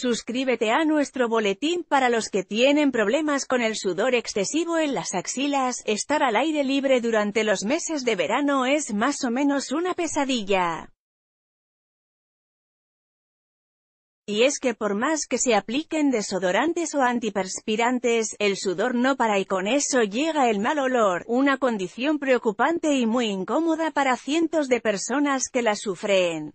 Suscríbete a nuestro boletín para los que tienen problemas con el sudor excesivo en las axilas, estar al aire libre durante los meses de verano es más o menos una pesadilla. Y es que por más que se apliquen desodorantes o antiperspirantes, el sudor no para y con eso llega el mal olor, una condición preocupante y muy incómoda para cientos de personas que la sufren.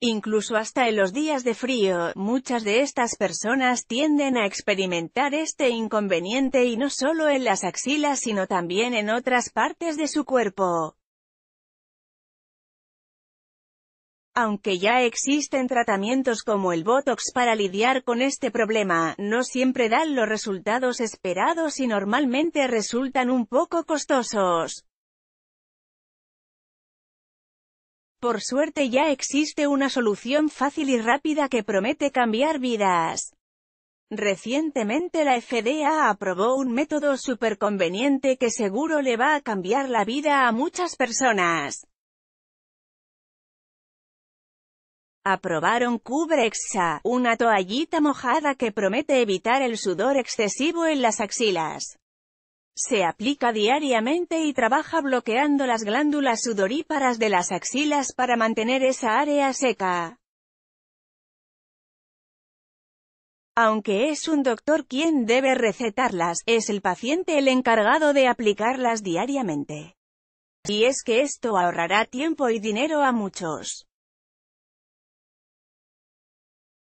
Incluso hasta en los días de frío, muchas de estas personas tienden a experimentar este inconveniente y no solo en las axilas sino también en otras partes de su cuerpo. Aunque ya existen tratamientos como el Botox para lidiar con este problema, no siempre dan los resultados esperados y normalmente resultan un poco costosos. Por suerte ya existe una solución fácil y rápida que promete cambiar vidas. Recientemente la FDA aprobó un método súper conveniente que seguro le va a cambiar la vida a muchas personas. Aprobaron Cubrexa, una toallita mojada que promete evitar el sudor excesivo en las axilas. Se aplica diariamente y trabaja bloqueando las glándulas sudoríparas de las axilas para mantener esa área seca. Aunque es un doctor quien debe recetarlas, es el paciente el encargado de aplicarlas diariamente. Y es que esto ahorrará tiempo y dinero a muchos.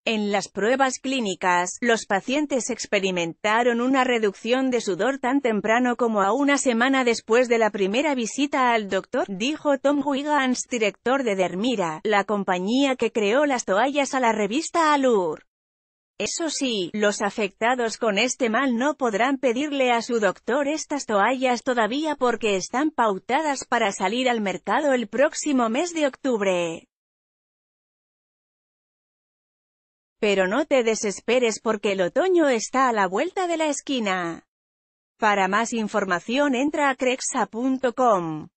En las pruebas clínicas, los pacientes experimentaron una reducción de sudor tan temprano como a una semana después de la primera visita al doctor, dijo Tom Wiggins, director de Dermira, la compañía que creó las toallas a la revista Alur. Eso sí, los afectados con este mal no podrán pedirle a su doctor estas toallas todavía porque están pautadas para salir al mercado el próximo mes de octubre. Pero no te desesperes porque el otoño está a la vuelta de la esquina. Para más información entra a crexa.com.